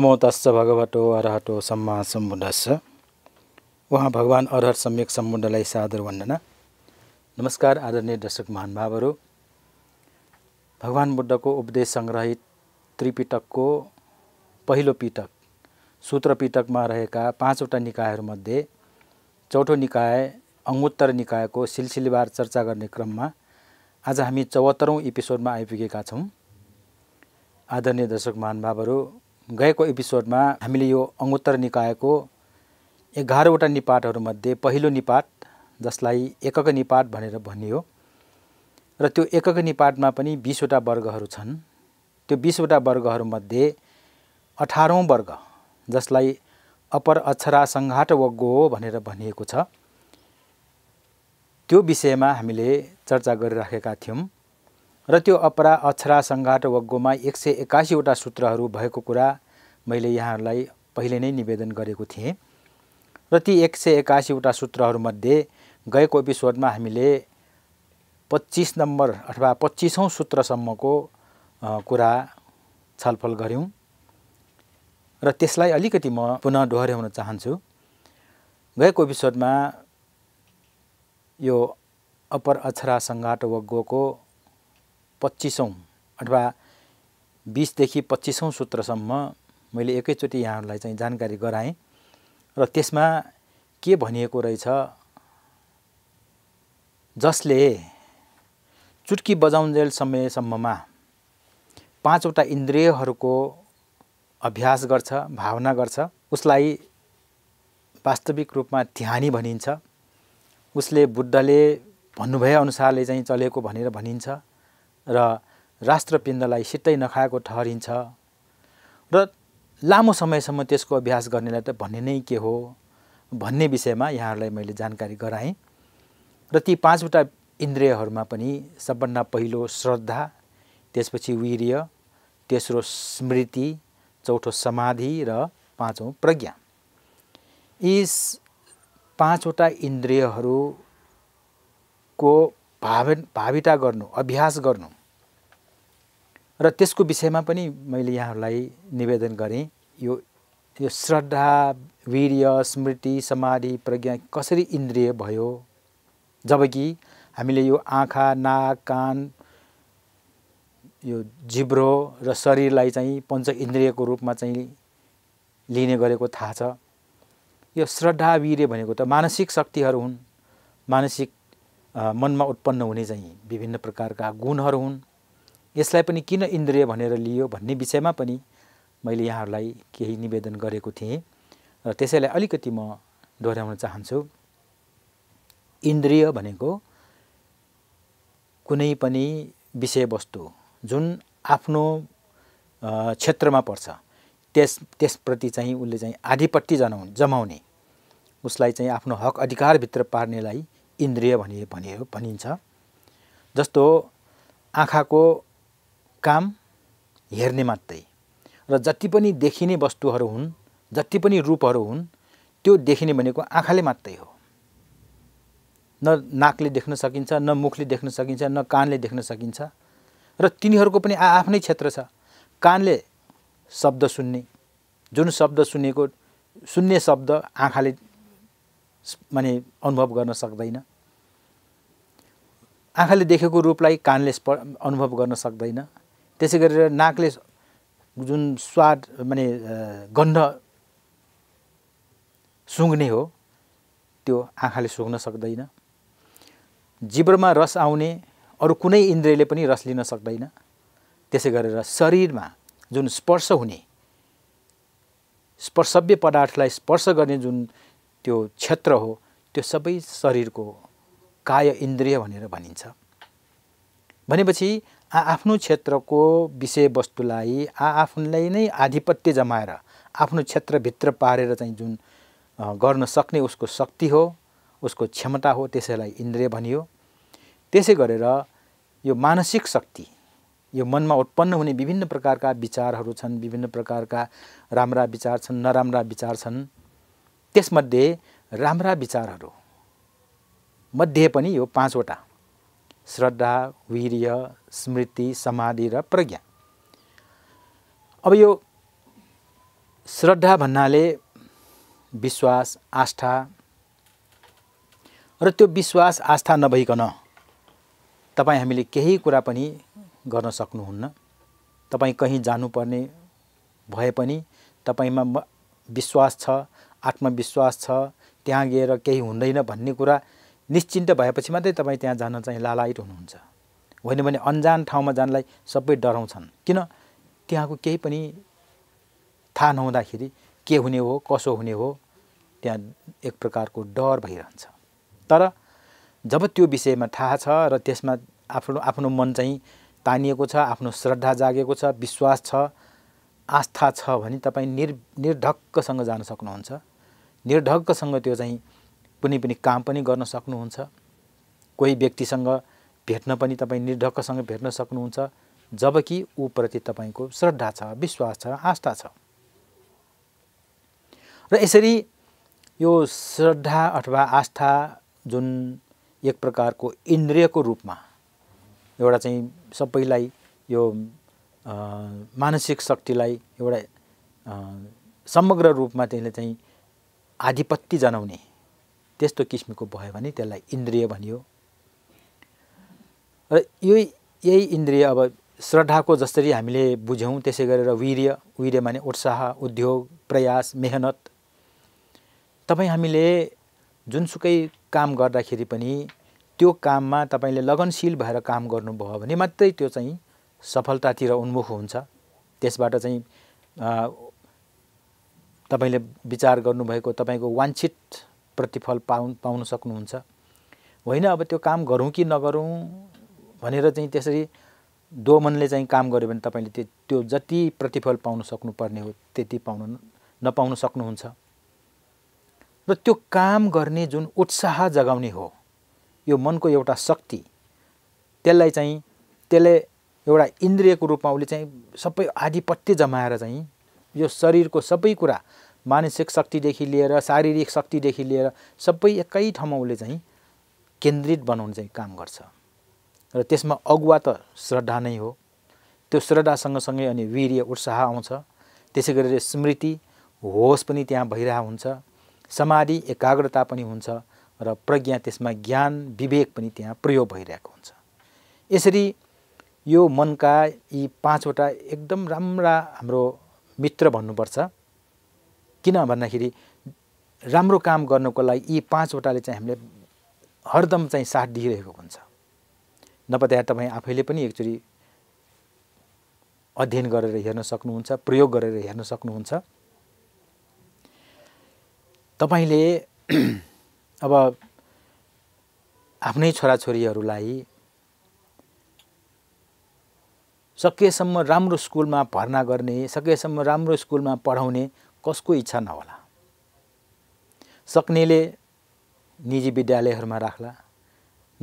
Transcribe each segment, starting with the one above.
नमो तस्स भगवतो अरहतो सम्मा सम्बुद्धस्स उहाँ भगवान् अरहर सम्यक सम्बुद्धलाई सादर वन्दना नमस्कार आदरणीय दर्शक महानुभावहरू भगवान् बुद्धको उपदेश सङ्ग्रहित त्रिपिटकको पहिलो पिटक सूत्रपिटकमा रहेका पाँचवटा निकायहरूमध्ये चौथो निकाय अङ्गुत्तर निकायको सिलसिलेवार चर्चा गर्ने क्रममा आज हामी चौहत्तरौँ एपिसोडमा आइपुगेका छौँ आदरणीय दर्शक महानुभावहरू गएको एपिसोडमा हामीले यो अङ्गोत्तर निकायको एघारवटा निपाटहरूमध्ये पहिलो निपात जसलाई एकक निपात भनेर भनियो र त्यो एकक निपाटमा पनि बिसवटा वर्गहरू छन् त्यो बिसवटा वर्गहरूमध्ये अठारौँ वर्ग जसलाई अपर अक्षरा सङ्घाट वग्गो हो भनेर भनिएको छ त्यो विषयमा हामीले चर्चा गरिराखेका थियौँ र त्यो अपरा अक्षरा सङ्घाट वग्गोमा एक सय एक्कासीवटा सूत्रहरू भएको कुरा मैले यहाँहरूलाई पहिले नै निवेदन गरेको थिएँ र ती एक सय एक्कासीवटा सूत्रहरूमध्ये गएको एपिसोडमा हामीले पच्चिस नम्बर अथवा पच्चिसौँ सूत्रसम्मको कुरा छलफल गऱ्यौँ र त्यसलाई अलिकति म पुनः दोहोऱ्याउन चाहन्छु गएको एपिसोडमा यो अपर अक्षरा सङ्घाट वग्गोको पच्चिसौँ अथवा बिसदेखि पच्चिसौँ सूत्रसम्म मैले एकैचोटि यहाँहरूलाई चाहिँ जानकारी गराएँ र त्यसमा के भनिएको रहेछ जसले चुट्की बजाउन्जेल समयसम्ममा पाँचवटा इन्द्रियहरूको अभ्यास गर्छ भावना गर्छ उसलाई वास्तविक रूपमा ध्यानी भनिन्छ उसले बुद्धले भन्नुभए अनुसारले चाहिँ चलेको भनेर भनिन्छ र राष्ट्रपिण्डलाई सिट्टै नखाएको ठहरिन्छ र लामो समयसम्म त्यसको अभ्यास गर्नेलाई त भन्ने नै के हो भन्ने विषयमा यहाँहरूलाई मैले जानकारी गराएँ र ती पाँचवटा इन्द्रियहरूमा पनि सबभन्दा पहिलो श्रद्धा त्यसपछि वीर्य तेस्रो स्मृति चौथो समाधि र पाँचौँ प्रज्ञा यी पाँचवटा इन्द्रियहरूको भाव भाविता गर्नु अभ्यास गर्नु र त्यसको विषयमा पनि मैले यहाँहरूलाई निवेदन गरेँ यो यो श्रद्धा वीर्य स्मृति समाधि प्रज्ञा कसरी इन्द्रिय भयो जब कि हामीले यो आँखा नाक कान यो जिब्रो र शरीरलाई चाहिँ पञ्च इन्द्रियको रूपमा चाहिँ लिने गरेको थाहा छ यो श्रद्धा वीर्य भनेको त मानसिक शक्तिहरू हुन् मानसिक मनमा उत्पन्न हुने चाहिँ विभिन्न प्रकारका गुणहरू हुन् यसलाई पनि किन इन्द्रिय भनेर लियो भन्ने विषयमा पनि मैले यहाँहरूलाई केही निवेदन गरेको थिएँ र त्यसैलाई अलिकति म दोहोऱ्याउन चाहन्छु इन्द्रिय भनेको कुनै पनि विषयवस्तु जुन आफ्नो क्षेत्रमा पर्छ त्यस त्यसप्रति चाहिँ उसले चाहिँ आधिपट्टि जनाउने जमाउने उसलाई चाहिँ आफ्नो हक अधिकारभित्र पार्नेलाई इन्द्रिय भनि भने भनिन्छ जस्तो आँखाको काम हेर्ने मात्रै र जति पनि देखिने वस्तुहरू हुन् जति पनि रूपहरू हुन् त्यो देखिने भनेको आँखाले मात्रै हो न नाकले देख्न सकिन्छ न मुखले देख्न सकिन्छ न कानले देख्न सकिन्छ र तिनीहरूको पनि आफ्नै क्षेत्र छ कानले शब्द सुन्ने जुन शब्द सुनेको सुन्ने शब्द आँखाले माने अनुभव गर्न सक्दैन आँखाले देखेको रूपलाई कानले स्प अनुभव गर्न सक्दैन त्यसै गरेर नाकले जुन स्वाद माने गन्ध सुँग्ने हो त्यो आँखाले सुँग्न सक्दैन जिब्रोमा रस आउने अरू कुनै इन्द्रियले पनि रस लिन सक्दैन त्यसै गरेर शरीरमा जुन स्पर्श हुने स्पर्शव्य पदार्थलाई स्पर्श गर्ने जुन त्यो क्षेत्र हो त्यो सबै शरीरको काय इन्द्रिय भनेर भनिन्छ भनेपछि आफ्नो क्षेत्रको विषयवस्तुलाई आफूलाई नै आधिपत्य जमाएर आफ्नो क्षेत्रभित्र पारेर चाहिँ जुन गर्न सक्ने उसको शक्ति हो उसको क्षमता हो त्यसैलाई इन्द्रिय भनियो त्यसै गरेर यो मानसिक शक्ति यो मनमा उत्पन्न हुने विभिन्न प्रकारका विचारहरू छन् विभिन्न प्रकारका राम्रा विचार छन् नराम्रा विचार छन् त्यसमध्ये राम्रा विचारहरू मध्ये पनि यो पाँचवटा श्रद्धा वीर्य स्मृति समाधि र प्रज्ञा अब यो श्रद्धा भन्नाले विश्वास आस्था र त्यो विश्वास आस्था नभइकन तपाईँ हामीले केही कुरा पनि गर्न सक्नुहुन्न तपाईँ कहीँ जानुपर्ने भए पनि तपाईँमा विश्वास छ आत्मविश्वास छ त्यहाँ गएर केही हुँदैन भन्ने कुरा निश्चिन्त भएपछि मात्रै तपाईँ त्यहाँ जान चाहिँ लालायित हुनुहुन्छ होइन भने अन्जान ठाउँमा जानलाई सबै डराउँछन् किन त्यहाँको केही पनि थाहा नहुँदाखेरि के हुने हो कसो हुने हो त्यहाँ एक प्रकारको डर भइरहन्छ तर जब त्यो विषयमा थाहा छ र त्यसमा आफ्नो आफ्नो मन चाहिँ तानिएको छ आफ्नो श्रद्धा जागेको छ विश्वास छ आस्था छ भने तपाईँ निर् निर्ढक्कसँग जान सक्नुहुन्छ निर्ढक्कसँग त्यो चाहिँ कुनै पनि काम पनि गर्न सक्नुहुन्छ कोही व्यक्तिसँग भेट्न पनि तपाईँ निर्ढक्कसँग भेट्न सक्नुहुन्छ जबकि ऊप्रति तपाईँको श्रद्धा छ विश्वास छ आस्था छ र यसरी यो श्रद्धा अथवा आस्था जुन एक प्रकारको इन्द्रियको रूपमा एउटा चाहिँ सबैलाई यो मानसिक शक्तिलाई एउटा समग्र रूपमा त्यसले चाहिँ आधिपत्य जनाउने त्यस्तो किसिमको भयो भने त्यसलाई इन्द्रिय भनियो र यो यही इन्द्रिय अब श्रद्धाको जसरी हामीले बुझ्यौँ त्यसै गरेर वीर्य वीर्य माने उत्साह उद्योग प्रयास मेहनत तपाईँ हामीले जुनसुकै काम गर्दाखेरि पनि त्यो काममा तपाईँले लगनशील भएर काम गर्नुभयो भने मात्रै त्यो चाहिँ सफलतातिर उन्मुख हुन्छ त्यसबाट चाहिँ तपाईँले विचार गर्नुभएको तपाईँको वाञ्छित प्रतिफल पाउ पाउन सक्नुहुन्छ होइन अब त्यो काम गरौँ कि नगरौँ भनेर चाहिँ त्यसरी दोमनले चाहिँ काम गऱ्यो भने तपाईँले त्यो त्यो जति प्रतिफल पाउन सक्नुपर्ने हो त्यति पाउनु नपाउन सक्नुहुन्छ र त्यो काम गर्ने जुन उत्साह जगाउने हो यो मनको एउटा शक्ति त्यसलाई चाहिँ त्यसले एउटा इन्द्रियको रूपमा उसले चाहिँ सबै आधिपत्य जमाएर चाहिँ यो शरीरको सबै कुरा मानसिक शक्तिदेखि लिएर शारीरिक शक्तिदेखि लिएर सबै एकै ठाउँमा उसले चाहिँ केन्द्रित बनाउनु चाहिँ काम गर्छ र त्यसमा अगुवा त श्रद्धा नै हो त्यो श्रद्धा सँगसँगै अनि वीर्य उत्साह आउँछ त्यसै गरेर स्मृति होस पनि त्यहाँ भइरहेको हुन्छ समाधि एकाग्रता पनि हुन्छ र प्रज्ञा त्यसमा ज्ञान विवेक पनि त्यहाँ प्रयोग भइरहेको हुन्छ यसरी यो मनका यी पाँचवटा एकदम राम्रा हाम्रो मित्र भन्नुपर्छ किन भन्दाखेरि राम्रो काम गर्नको लागि यी पाँचवटाले चाहिँ हामीले हरदम चाहिँ साथ दिइरहेको हुन्छ नपत्या तपाईँ आफैले पनि एकचोटि अध्ययन गरेर हेर्न सक्नुहुन्छ प्रयोग गरेर हेर्न सक्नुहुन्छ तपाईँले अब आफ्नै छोराछोरीहरूलाई सकेसम्म राम्रो स्कुलमा भर्ना गर्ने सकेसम्म राम्रो स्कुलमा पढाउने कसको इच्छा नहोला सक्नेले निजी विद्यालयहरूमा राख्ला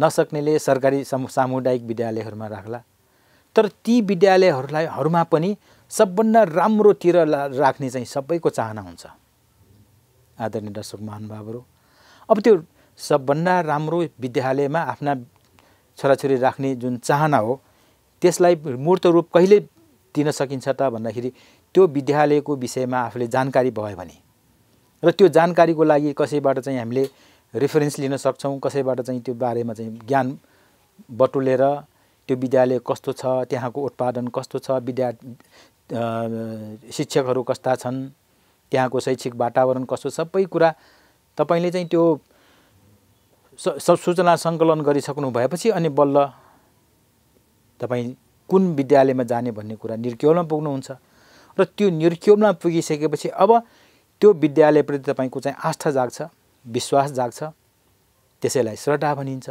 नसक्नेले सरकारी सामुदायिक विद्यालयहरूमा राख्ला तर ती विद्यालयहरूलाई हरूमा पनि सबभन्दा राम्रोतिर ला राख्ने चाहिँ सबैको चाहना हुन्छ आदरणीय दर्शक महानुभावहरू अब त्यो सबभन्दा राम्रो विद्यालयमा आफ्ना छोराछोरी राख्ने जुन चाहना हो त्यसलाई मूर्त रूप कहिले दिन सकिन्छ त भन्दाखेरि त्यो विद्यालयको विषयमा आफूले जानकारी भयो भने र त्यो जानकारीको लागि कसैबाट चाहिँ हामीले रेफरेन्स लिन सक्छौँ कसैबाट चाहिँ त्यो बारेमा चाहिँ ज्ञान बटुलेर त्यो विद्यालय कस्तो छ त्यहाँको उत्पादन कस्तो छ विद्या शिक्षकहरू कस्ता छन् त्यहाँको शैक्षिक वातावरण कस्तो सबै कुरा तपाईँले चाहिँ त्यो स सूचना सङ्कलन गरिसक्नु भएपछि अनि बल्ल तपाईँ कुन विद्यालयमा जाने भन्ने कुरा निर्क्यौलमा पुग्नुहुन्छ र त्यो निर्क्योमा पुगिसकेपछि अब त्यो विद्यालयप्रति तपाईँको चाहिँ आस्था जाग्छ विश्वास जाग्छ त्यसैलाई श्रद्धा भनिन्छ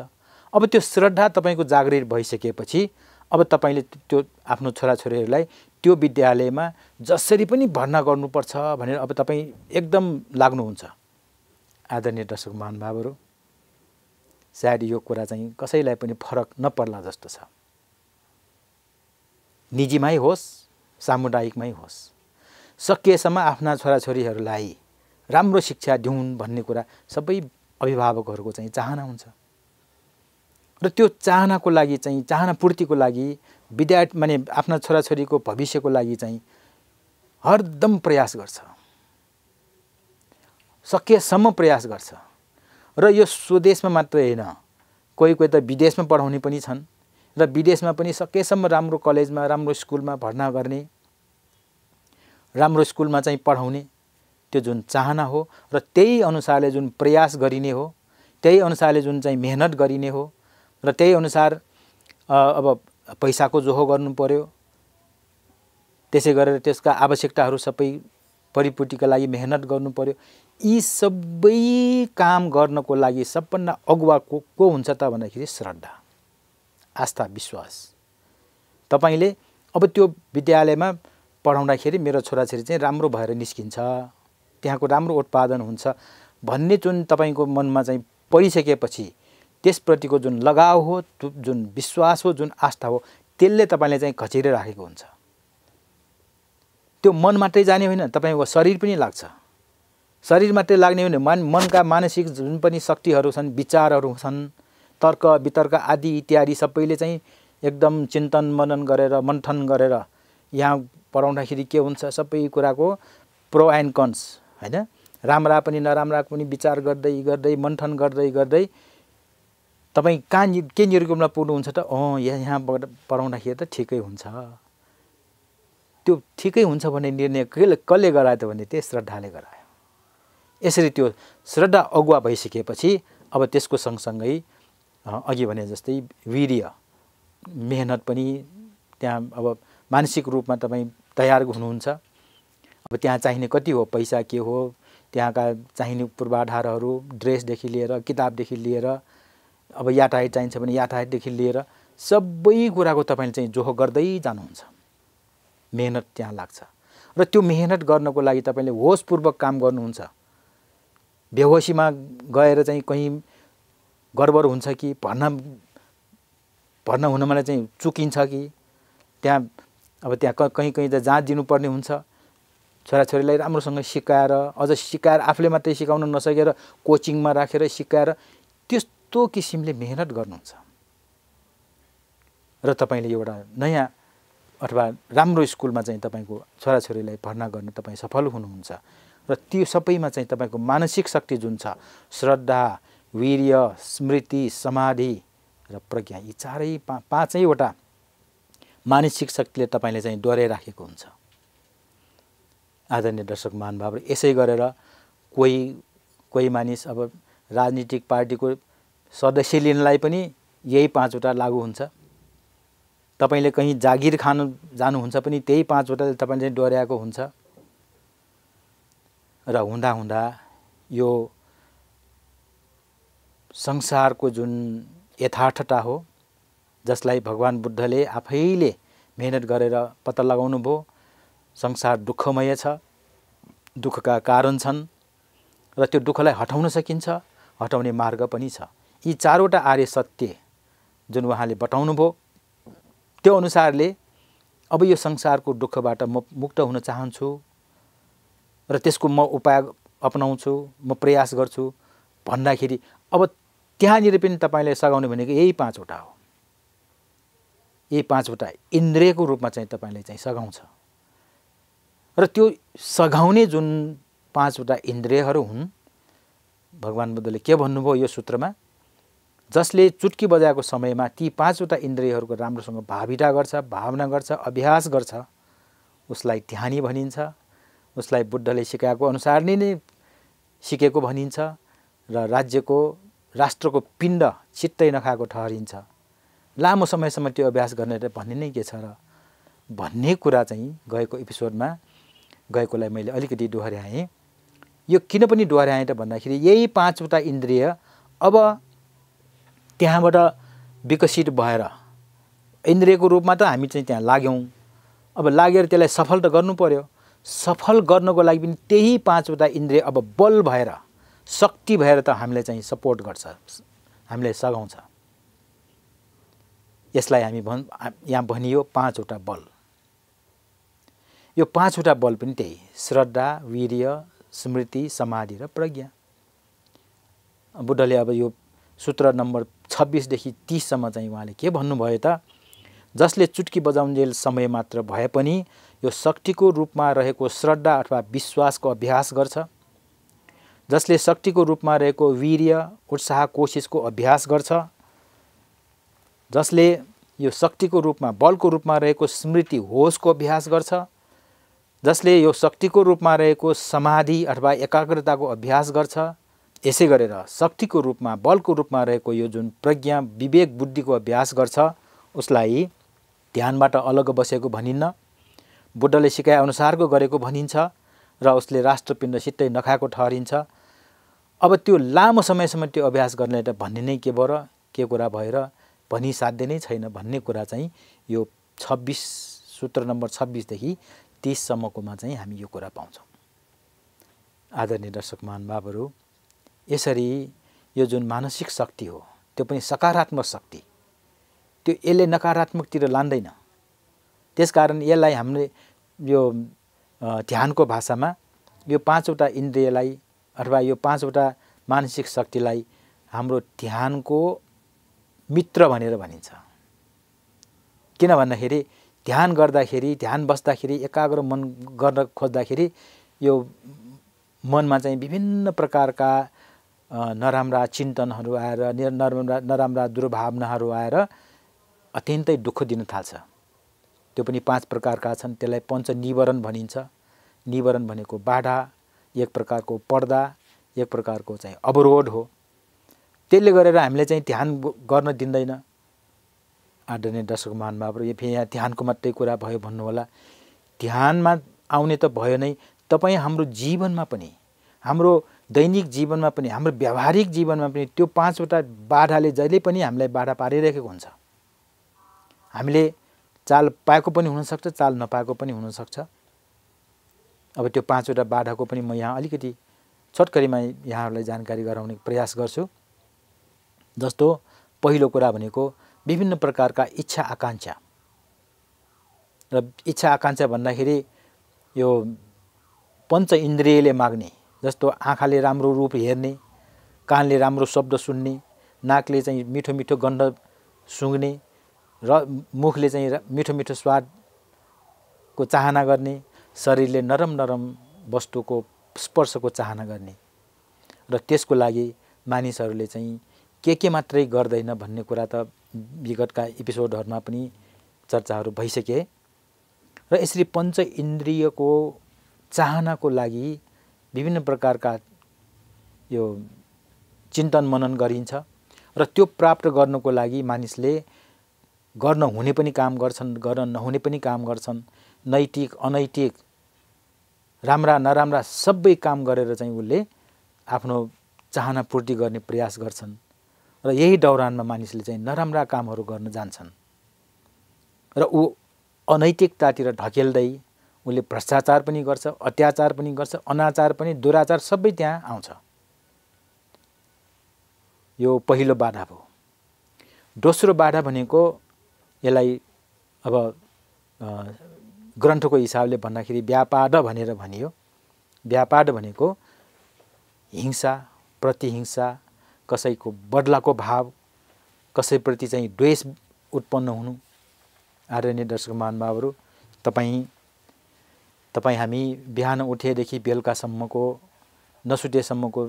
अब त्यो श्रद्धा तपाईँको जागृत भइसकेपछि अब तपाईँले त्यो आफ्नो छोराछोरीहरूलाई त्यो विद्यालयमा जसरी पनि भर्ना गर्नुपर्छ भनेर अब तपाईँ एकदम लाग्नुहुन्छ आदरणीय दर्शक महानुभावहरू सायद यो कुरा चाहिँ कसैलाई पनि फरक नपर्ला जस्तो छ निजीमै होस् सामुदायिकमै होस् सकिएसम्म आफ्ना छोराछोरीहरूलाई राम्रो शिक्षा दिउन् भन्ने कुरा सबै अभिभावकहरूको चाहिँ चाहना हुन्छ र त्यो चाहनाको लागि चाहिँ चाहना पूर्तिको लागि विद्यार्थी माने आफ्ना छोराछोरीको भविष्यको लागि चाहिँ हरदम प्रयास गर्छ सकेसम्म प्रयास गर्छ र यो स्वदेशमा मात्र होइन कोही कोही त विदेशमा पढाउने पनि छन् र विदेशमा पनि सकेसम्म राम्रो कलेजमा राम्रो स्कुलमा भर्ना गर्ने राम्रो स्कुलमा चाहिँ पढाउने त्यो जुन चाहना हो र त्यही अनुसारले जुन प्रयास गरिने हो त्यही अनुसारले जुन चाहिँ मेहनत गरिने हो र त्यही अनुसार अब पैसाको जोहो गर्नु पर्यो त्यसै गरेर त्यसका आवश्यकताहरू सबै परिपूर्तिका लागि मेहनत गर्नु पर्यो यी सबै काम गर्नको लागि सबभन्दा अगुवा को को हुन्छ त भन्दाखेरि श्रद्धा आस्था विश्वास तपाईँले अब त्यो विद्यालयमा पढाउँदाखेरि मेरो छोराछोरी चाहिँ राम्रो भएर निस्किन्छ त्यहाँको राम्रो उत्पादन हुन्छ भन्ने जुन तपाईँको मनमा चाहिँ पढिसकेपछि त्यसप्रतिको जुन लगाव हो जुन विश्वास हो जुन आस्था हो त्यसले तपाईँले चाहिँ खचेर राखेको हुन्छ त्यो मन मात्रै जाने होइन तपाईँको शरीर पनि लाग्छ शरीर मात्रै लाग्ने होइन मन मनका मानसिक जुन पनि शक्तिहरू छन् विचारहरू छन् तर्क वितर्क आदि इत्यादि सबैले चाहिँ एकदम चिन्तन मनन गरेर मन्थन गरेर यहाँ पढाउँदाखेरि के हुन्छ सबै कुराको प्रो एन्ड कन्स होइन राम्रा पनि नराम्रा पनि विचार गर्दै गर्दै मन्थन गर्दै गर्दै तपाईँ कहाँ के निर्गमलाई पुग्नुहुन्छ त अँ यहाँ यहाँबाट पढाउँदाखेरि त ठिकै हुन्छ त्यो ठिकै हुन्छ भन्ने निर्णय कसले कसले गरायो त भने त्यो श्रद्धाले गरायो यसरी त्यो श्रद्धा अगुवा भइसकेपछि अब त्यसको सँगसँगै अघि भने जस्तै वीर्य मेहनत पनि त्यहाँ अब मानसिक रूपमा तपाईँ तयार हुनुहुन्छ अब त्यहाँ चाहिने कति हो पैसा के हो त्यहाँका चाहिने पूर्वाधारहरू ड्रेसदेखि लिएर किताबदेखि लिएर अब यातायात चाहिन्छ भने यातायातदेखि लिएर सबै कुराको तपाईँले चाहिँ जोहो गर्दै जानुहुन्छ मेहनत त्यहाँ लाग्छ र त्यो मेहनत गर्नको लागि तपाईँले होसपूर्वक काम गर्नुहुन्छ बेहोसीमा गएर चाहिँ कहीँ गडबड हुन्छ कि भर्ना भर्ना हुनमा चाहिँ चुकिन्छ कि त्यहाँ अब त्यहाँ कहीँ कहीँ त जाँच दिनुपर्ने हुन्छ छोराछोरीलाई राम्रोसँग सिकाएर अझ सिकाएर आफूले मात्रै सिकाउन नसकेर कोचिङमा राखेर सिकाएर त्यस्तो किसिमले मेहनत गर्नुहुन्छ र तपाईँले एउटा नयाँ अथवा राम्रो स्कुलमा चाहिँ तपाईँको छोराछोरीलाई भर्ना गर्न तपाईँ सफल हुनुहुन्छ र त्यो सबैमा चाहिँ तपाईँको मानसिक शक्ति जुन छ श्रद्धा वीर्य स्मृति समाधि र प्रज्ञा यी चारै पा पाँचैवटा मानसिक शक्तिले तपाईँले चाहिँ डराइराखेको हुन्छ आदरणीय दर्शक महानुभावहरू यसै गरेर कोही कोही मानिस अब राजनीतिक पार्टीको सदस्य लिनलाई पनि यही पाँचवटा लागु हुन्छ तपाईँले कहीँ जागिर खानु जानुहुन्छ पनि त्यही पाँचवटाले तपाईँले चाहिँ डोर्याएको हुन्छ र हुँदा हुँदा यो संसारको जुन यथार्थता हो जसलाई भगवान् बुद्धले आफैले मेहनत गरेर पत्ता लगाउनु भयो संसार दुःखमय छ दुःखका कारण छन् र त्यो दुःखलाई हटाउन सकिन्छ हटाउने मार्ग पनि छ यी चारवटा आर्य सत्य जुन उहाँले बताउनु भयो त्यो अनुसारले अब यो संसारको दुःखबाट म मुक्त हुन चाहन्छु र त्यसको म उपाय अपनाउँछु म प्रयास गर्छु भन्दाखेरि अब त्यहाँनिर पनि तपाईँले सघाउने भनेको यही पाँचवटा हो यी पाँचवटा इन्द्रियको रूपमा चाहिँ तपाईँले चाहिँ सघाउँछ र त्यो सघाउने जुन पाँचवटा इन्द्रियहरू हुन् भगवान् बुद्धले के भन्नुभयो यो सूत्रमा जसले चुट्की बजाएको समयमा ती पाँचवटा इन्द्रियहरूको राम्रोसँग भाविटा गर्छ भावना गर्छ अभ्यास गर्छ उसलाई ध्यानी भनिन्छ उसलाई बुद्धले सिकाएको अनुसार नै नै सिकेको भनिन्छ र राज्यको राष्ट्रको पिण्ड चित्तै नखाएको ठहरिन्छ लामो समयसम्म त्यो अभ्यास गर्ने भन्ने नै के छ र भन्ने कुरा चाहिँ गएको एपिसोडमा गएकोलाई मैले अलिकति दोहोऱ्याएँ यो किन पनि डोहोऱ्याएँ त भन्दाखेरि यही पाँचवटा इन्द्रिय अब त्यहाँबाट विकसित भएर इन्द्रियको रूपमा त हामी चाहिँ त्यहाँ लाग्यौँ अब लागेर त्यसलाई सफल त गर्नु पऱ्यो सफल गर्नको लागि पनि त्यही पाँचवटा इन्द्रिय अब बल भएर शक्ति भएर त हामीलाई चाहिँ सपोर्ट गर्छ हामीलाई सघाउँछ यसलाई हामी भन् यहाँ भनियो पाँचवटा बल यो पाँचवटा बल पनि त्यही श्रद्धा वीर्य स्मृति समाधि र प्रज्ञा बुद्धले अब यो सूत्र नम्बर छब्बिसदेखि तिससम्म चाहिँ उहाँले के भन्नुभयो त जसले चुटकी बजाउने समय मात्र भए पनि यो शक्तिको रूपमा रहेको श्रद्धा अथवा विश्वासको अभ्यास गर्छ जसले शक्तिको रूपमा रहेको वीर्य उत्साह कोसिसको अभ्यास गर्छ जसले यो शक्तिको रूपमा बलको रूपमा रहेको स्मृति होसको अभ्यास गर्छ जसले यो शक्तिको रूपमा रहेको समाधि अथवा एकाग्रताको अभ्यास गर्छ यसै गरेर शक्तिको रूपमा बलको रूपमा रहेको यो जुन प्रज्ञा विवेक बुद्धिको अभ्यास गर्छ उसलाई ध्यानबाट अलग बसेको भनिन्न बुद्धले अनुसारको गरेको भनिन्छ र उसले राष्ट्रपिण्ड सित्तै नखाएको ठहरिन्छ अब त्यो लामो समयसम्म त्यो अभ्यास गर्ने त भन्ने नै के भयो र के कुरा भएर भनी साध्य नै छैन भन्ने कुरा चाहिँ यो छब्बिस सूत्र नम्बर छब्बिसदेखि तिससम्मकोमा चाहिँ हामी यो कुरा पाउँछौँ आदरणीय दर्शक महानुभावहरू यसरी यो जुन मानसिक शक्ति हो त्यो पनि सकारात्मक शक्ति त्यो यसले नकारात्मकतिर लान्दैन त्यसकारण यसलाई हामीले यो ध्यानको भाषामा यो पाँचवटा इन्द्रियलाई अथवा यो पाँचवटा मानसिक शक्तिलाई हाम्रो ध्यानको मित्र भनेर भनिन्छ किन भन्दाखेरि ध्यान गर्दाखेरि ध्यान बस्दाखेरि एकाग्र मन गर्न खोज्दाखेरि यो मनमा चाहिँ विभिन्न प्रकारका नराम्रा चिन्तनहरू आएर नराम्रा नराम्रा दुर्भावनाहरू आएर अत्यन्तै दुःख दिन थाल्छ त्यो पनि पाँच प्रकारका छन् त्यसलाई पञ्च निवरण भनिन्छ निवरण भनेको बाढा एक प्रकारको पर्दा एक प्रकारको चाहिँ अवरोध हो त्यसले गरेर हामीले चाहिँ ध्यान गर्न दिँदैन आदरणीय दर्शक यो फेरि यहाँ ध्यानको मात्रै कुरा भयो भन्नुहोला ध्यानमा आउने त भयो नै तपाईँ हाम्रो जीवनमा पनि हाम्रो दैनिक जीवनमा पनि हाम्रो व्यावहारिक जीवनमा पनि त्यो पाँचवटा बाधाले जहिले पनि हामीलाई बाधा पारिरहेको हुन्छ हामीले चाल पाएको पनि हुनसक्छ चाल नपाएको पनि हुनसक्छ अब त्यो पाँचवटा बाधाको पनि म यहाँ अलिकति छोटकरीमा यहाँहरूलाई जानकारी गराउने प्रयास गर्छु जस्तो पहिलो कुरा भनेको विभिन्न प्रकारका इच्छा आकाङ्क्षा र इच्छा आकाङ्क्षा भन्दाखेरि यो पञ्च इन्द्रियले माग्ने जस्तो आँखाले राम्रो रूप हेर्ने कानले राम्रो शब्द सुन्ने नाकले चाहिँ मिठो मिठो गन्ध सुँग्ने र मुखले चाहिँ मिठो मिठो स्वादको चाहना गर्ने शरीरले नरम नरम वस्तुको स्पर्शको चाहना गर्ने र त्यसको लागि मानिसहरूले चाहिँ के के मात्रै गर्दैन भन्ने कुरा त विगतका एपिसोडहरूमा पनि चर्चाहरू भइसके र यसरी पञ्च इन्द्रियको चाहनाको लागि विभिन्न प्रकारका यो चिन्तन मनन गरिन्छ र त्यो प्राप्त गर्नको लागि मानिसले गर्न हुने पनि काम गर्छन् गर्न नहुने पनि काम गर्छन् नैतिक अनैतिक राम्रा नराम्रा सबै काम गरेर चाहिँ उसले आफ्नो चाहना पूर्ति गर्ने प्रयास गर्छन् र यही दौरानमा मानिसले चाहिँ नराम्रा कामहरू गर्न जान्छन् र ऊ अनैतिकतातिर ढकेल्दै उसले भ्रष्टाचार पनि गर्छ अत्याचार पनि गर्छ अनाचार पनि दुराचार सबै त्यहाँ आउँछ यो पहिलो बाधा भयो दोस्रो बाधा भनेको यसलाई अब ग्रन्थको हिसाबले भन्दाखेरि व्यापार भनेर भनियो व्यापार भनेको हिंसा प्रतिहिंसा कसैको बदलाको भाव कसैप्रति चाहिँ द्वेष उत्पन्न हुनु आदरणीय दर्शक महानुभावहरू तपाईँ तपाईँ हामी बिहान उठेदेखि बेलुकासम्मको नसुटेसम्मको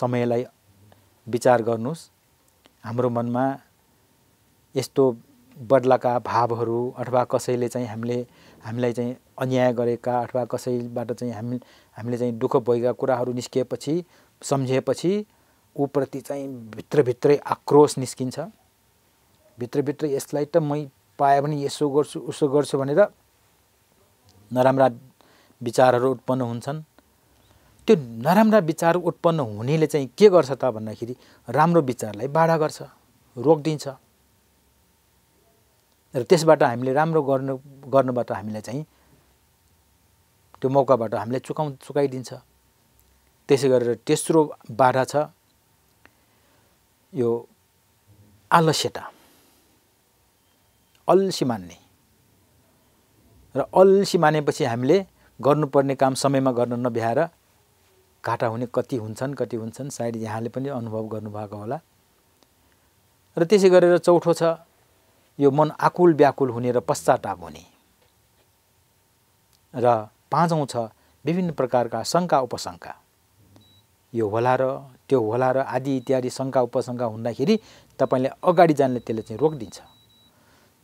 समयलाई विचार गर्नुहोस् हाम्रो मनमा यस्तो बदलाका भावहरू अथवा कसैले चाहिँ हामीले हामीलाई चाहिँ अन्याय गरेका अथवा कसैबाट चाहिँ हामी हामीले चाहिँ दुःख भएका कुराहरू निस्किएपछि सम्झिएपछि ऊप्रति चाहिँ भित्रभित्रै आक्रोश निस्किन्छ भित्रभित्र यसलाई त मै पाएँ भने यसो गर्छु उसो गर्छु भनेर नराम्रा विचारहरू उत्पन्न हुन्छन् त्यो नराम्रा विचार उत्पन्न हुनेले चाहिँ के गर्छ त भन्दाखेरि राम्रो विचारलाई बाढा गर्छ रोकिदिन्छ र त्यसबाट हामीले राम्रो गर्नु गर्नुबाट हामीलाई चाहिँ त्यो मौकाबाट हामीलाई चुकाउ चुकाइदिन्छ त्यसै गरेर तेस्रो बाढा छ यो आलस्यता अल्छी मान्ने र अल्छी मानेपछि हामीले गर्नुपर्ने काम समयमा गर्न नभ्याएर घाटा हुने कति हुन्छन् कति हुन्छन् सायद यहाँले पनि अनुभव गर्नुभएको होला र त्यसै गरेर चौथो छ यो मन आकुल व्याकुल हुने र पश्चाताप हुने र पाँचौँ छ विभिन्न प्रकारका शङ्का उपशङ्का यो होला र त्यो होला र आदि इत्यादि शङ्का उपशङ्का हुँदाखेरि तपाईँले अगाडि जानले त्यसले चाहिँ रोकिदिन्छ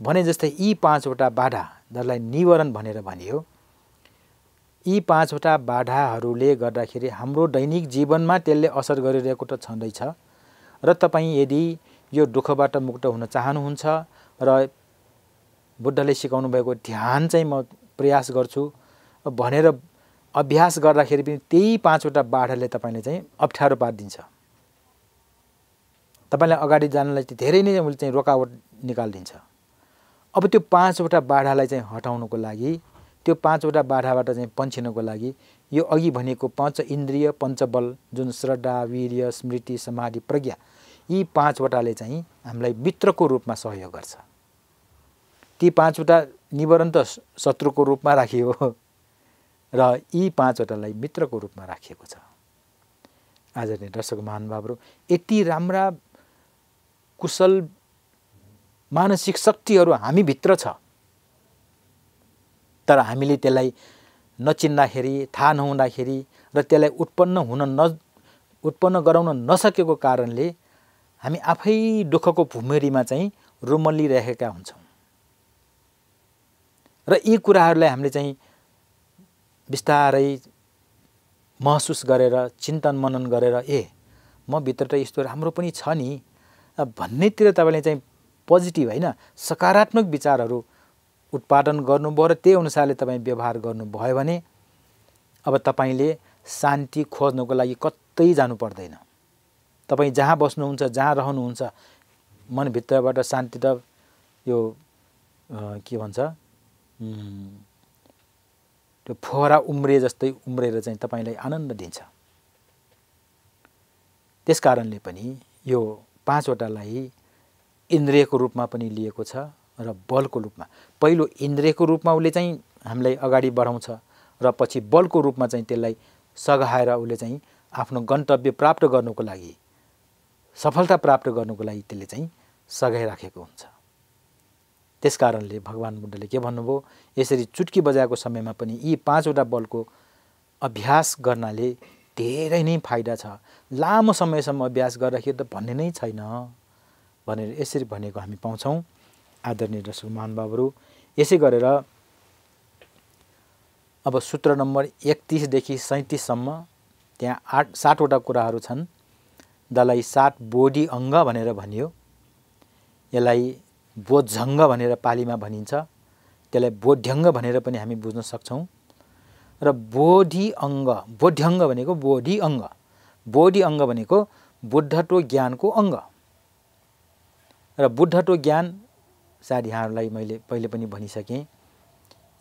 भने जस्तै यी पाँचवटा बाधा जसलाई निवारण भनेर भनियो यी पाँचवटा बाधाहरूले गर्दाखेरि हाम्रो दैनिक जीवनमा त्यसले असर गरिरहेको त छँदैछ र तपाईँ यदि यो दुःखबाट मुक्त हुन चाहनुहुन्छ र बुद्धले सिकाउनु भएको ध्यान चाहिँ म प्रयास गर्छु भनेर अभ्यास गर्दाखेरि पनि त्यही पाँचवटा बाढहरूले तपाईँले चाहिँ अप्ठ्यारो पारिदिन्छ तपाईँलाई अगाडि जानलाई धेरै नै उसले चाहिँ रोकावट निकालिदिन्छ अब त्यो पाँचवटा बाढालाई चाहिँ हटाउनुको लागि त्यो पाँचवटा बाढाबाट चाहिँ पन्छिनुको लागि यो अघि भनेको पाँच इन्द्रिय पञ्चबल जुन श्रद्धा वीर्य स्मृति समाधि प्रज्ञा यी पाँचवटाले चाहिँ हामीलाई मित्रको रूपमा सहयोग गर्छ ती पाँचवटा निवरन्त शत्रुको रूपमा राखियो र यी पाँचवटालाई मित्रको रूपमा राखिएको छ नै दर्शक महानुभावहरू यति राम्रा कुशल मानसिक शक्तिहरू हामीभित्र छ तर हामीले त्यसलाई नचिन्दाखेरि थाहा नहुँदाखेरि र त्यसलाई उत्पन्न हुन न उत्पन्न गराउन नसकेको कारणले हामी आफै दुःखको भुमेरीमा चाहिँ रुमलिरहेका हुन्छौँ र यी कुराहरूलाई हामीले चाहिँ बिस्तारै महसुस गरेर चिन्तन मनन गरेर ए म भित्र त यस्तो राम्रो पनि छ नि भन्नेतिर तपाईँले चाहिँ पोजिटिभ होइन सकारात्मक विचारहरू उत्पादन गर्नुभयो र त्यही अनुसारले तपाईँ व्यवहार गर्नुभयो भने अब तपाईँले शान्ति खोज्नको लागि कतै जानु पर्दैन तपाईँ जहाँ बस्नुहुन्छ जहाँ रहनुहुन्छ मनभित्रबाट शान्ति त यो के भन्छ त्यो फोहरा उम्रे जस्तै उम्रेर चाहिँ तपाईँलाई आनन्द दिन्छ त्यस कारणले पनि यो पाँचवटालाई इन्द्रियको रूपमा पनि लिएको छ र बलको रूपमा पहिलो इन्द्रियको रूपमा उसले चाहिँ हामीलाई अगाडि बढाउँछ र पछि बलको रूपमा चाहिँ त्यसलाई सघाएर उसले चाहिँ आफ्नो गन्तव्य प्राप्त गर्नुको लागि सफलता प्राप्त गर्नुको लागि त्यसले चाहिँ सघाइराखेको हुन्छ त्यस कारणले भगवान् बुद्धले के भन्नुभयो यसरी चुट्की बजाएको समयमा पनि यी पाँचवटा बलको अभ्यास गर्नाले धेरै नै फाइदा छ लामो समयसम्म अभ्यास गर्दाखेरि त भन्ने नै छैन भनेर यसरी भनेको हामी पाउँछौँ आदरणीय रसुल महानुभावहरू यसै गरेर अब सूत्र नम्बर एकतिसदेखि सैँतिससम्म त्यहाँ आठ सातवटा कुराहरू छन् जसलाई सात बोडी अङ्ग भनेर भनियो यसलाई बोझङ्ग भनेर पालीमा भनिन्छ त्यसलाई बोध्यङ्ग भनेर पनि हामी बुझ्न सक्छौँ र बोधी अङ्ग बोध्यङ्ग भनेको बोधी अङ्ग बोधी अङ्ग भनेको बुद्धत्व ज्ञानको अङ्ग र बुद्धत्व ज्ञान सायद यहाँहरूलाई मैले पहिले पनि भनिसकेँ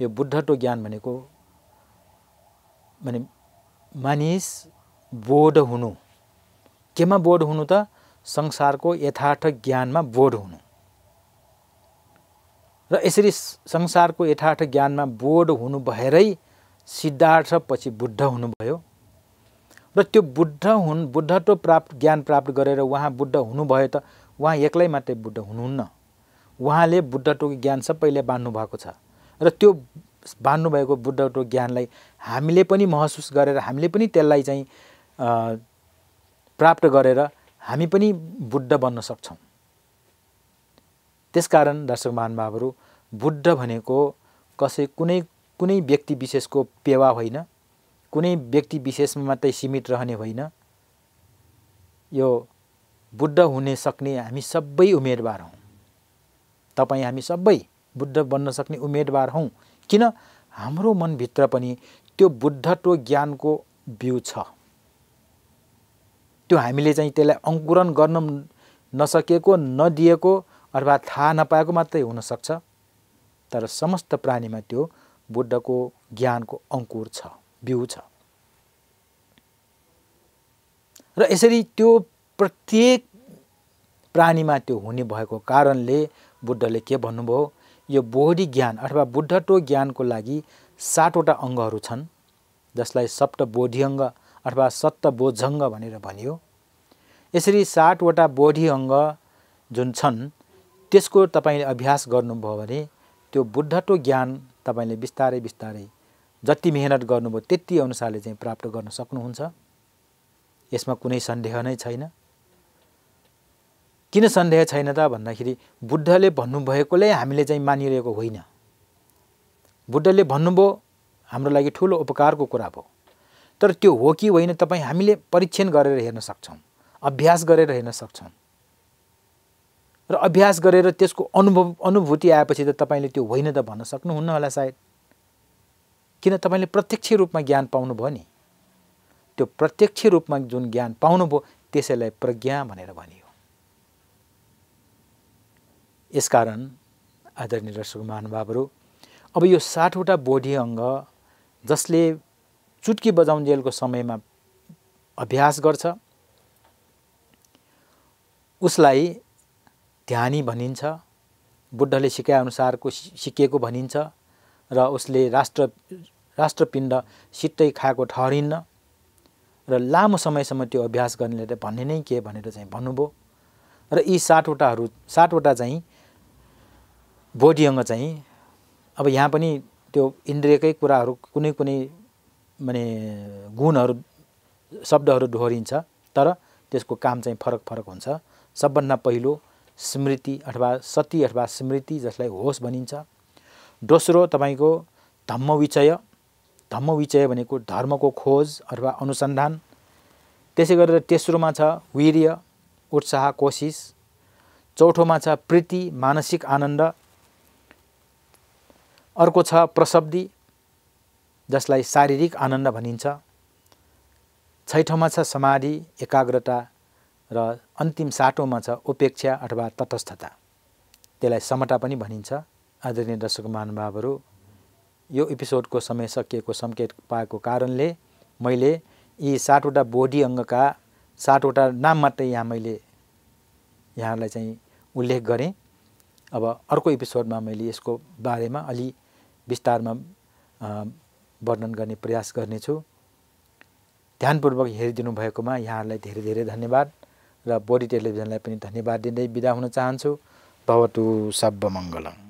यो बुद्धत्व ज्ञान भनेको माने मानिस बोध हुनु केमा बोध हुनु त संसारको यथार्थ ज्ञानमा बोध हुनु र यसरी संसारको यथार्थ ज्ञानमा बोध हुनु भएरै सिद्धार्थ पछि बुद्ध हुनुभयो र त्यो बुद्ध हुन् बुद्धत्व प्राप्त ज्ञान प्राप्त गरेर उहाँ बुद्ध हुनुभयो त उहाँ एक्लै मात्रै बुद्ध हुनुहुन्न उहाँले बुद्धत्वको ज्ञान सबैले भएको छ र त्यो बाँध्नुभएको बुद्धत्व ज्ञानलाई हामीले पनि महसुस गरेर हामीले पनि त्यसलाई चाहिँ प्राप्त गरेर हामी पनि बुद्ध बन्न सक्छौँ त्यसकारण दर्शक महानुभावहरू बुद्ध भनेको कसै कुनै कुनै व्यक्ति विशेषको पेवा होइन कुनै व्यक्ति विशेषमा मात्रै सीमित रहने होइन यो बुद्ध हुन सक्ने हामी सबै उम्मेदवार हौँ तपाईँ हामी सबै बुद्ध बन्न सक्ने उम्मेदवार हौँ किन हाम्रो मनभित्र पनि त्यो बुद्धत्व ज्ञानको बिउ छ त्यो हामीले चाहिँ त्यसलाई अङ्कुरन गर्न नसकेको नदिएको अथवा थाहा नपाएको मात्रै हुनसक्छ तर समस्त प्राणीमा त्यो बुद्धको ज्ञानको अङ्कुर छ बिउ छ र यसरी त्यो प्रत्येक प्राणीमा त्यो हुने भएको कारणले बुद्धले के भन्नुभयो यो बोधी ज्ञान अथवा बुद्धत्व ज्ञानको लागि सातवटा अङ्गहरू छन् जसलाई सप्त अङ्ग अथवा सत्त बोझङ्ग भनेर भनियो यसरी सातवटा बोधी अङ्ग जुन छन् त्यसको तपाईँले अभ्यास गर्नुभयो भने त्यो बुद्धत्व ज्ञान तपाईँले बिस्तारै बिस्तारै जति मेहनत गर्नुभयो त्यति अनुसारले चाहिँ प्राप्त गर्न सक्नुहुन्छ यसमा कुनै सन्देह नै छैन किन सन्देह छैन त भन्दाखेरि बुद्धले भन्नुभएकोले हामीले चाहिँ मानिरहेको होइन बुद्धले भन्नुभयो हाम्रो लागि ठुलो उपकारको कुरा भयो तर त्यो हो कि होइन तपाईँ हामीले परीक्षण गरेर हेर्न सक्छौँ अभ्यास गरेर हेर्न सक्छौँ र अभ्यास गरेर त्यसको अनुभव अनुभूति आएपछि त तपाईँले त्यो होइन त भन्न सक्नुहुन्न होला सायद किन तपाईँले प्रत्यक्ष रूपमा ज्ञान पाउनुभयो नि त्यो प्रत्यक्ष रूपमा जुन ज्ञान पाउनुभयो त्यसैलाई प्रज्ञा भनेर भनियो यसकारण आदरणीय दर्शक महानुभावहरू अब यो साठवटा बोधी अङ्ग जसले चुटकी बजाउन्जेलको समयमा अभ्यास गर्छ उसलाई ध्यानी भनिन्छ बुद्धले सिकाएअनुसारको सिकेको भनिन्छ र उसले राष्ट्र राष्ट्रपिण्ड सित्तै खाएको ठहरिन्न र लामो समयसम्म त्यो अभ्यास गर्नेले भन्ने नै के भनेर चाहिँ भन्नुभयो र यी सातवटाहरू सातवटा चाहिँ बोडी अङ्ग चाहिँ अब यहाँ पनि त्यो इन्द्रियकै कुराहरू कुनै कुनै माने गुणहरू शब्दहरू दोहोरिन्छ तर त्यसको काम चाहिँ फरक फरक हुन्छ सबभन्दा पहिलो स्मृति अथवा सती अथवा स्मृति जसलाई होस भनिन्छ दोस्रो तपाईँको धम्मविचय धम्मविचय भनेको धर्मको खोज अथवा अनुसन्धान त्यसै गरेर तेस्रोमा छ वीर्य उत्साह कोसिस चौथोमा छ प्रीति मानसिक आनन्द अर्को छ प्रशब्दी जसलाई शारीरिक आनन्द भनिन्छ छैठौँमा छ समाधि एकाग्रता र अन्तिम साटोमा छ उपेक्षा अथवा तटस्थता त्यसलाई समटा पनि भनिन्छ आदरणीय दर्शक महानुभावहरू यो एपिसोडको समय सकिएको सङ्केत पाएको कारणले मैले यी सातवटा बोडी अङ्गका सातवटा नाम मात्रै यहाँ मैले यहाँहरूलाई चाहिँ उल्लेख गरेँ अब अर्को एपिसोडमा मैले यसको बारेमा अलि विस्तारमा वर्णन गर्ने प्रयास गर्नेछु ध्यानपूर्वक हेरिदिनु भएकोमा यहाँहरूलाई धेरै धेरै धन्यवाद र बोडी टेलिभिजनलाई पनि धन्यवाद दिँदै बिदा हुन चाहन्छु भवतु सब मङ्गलम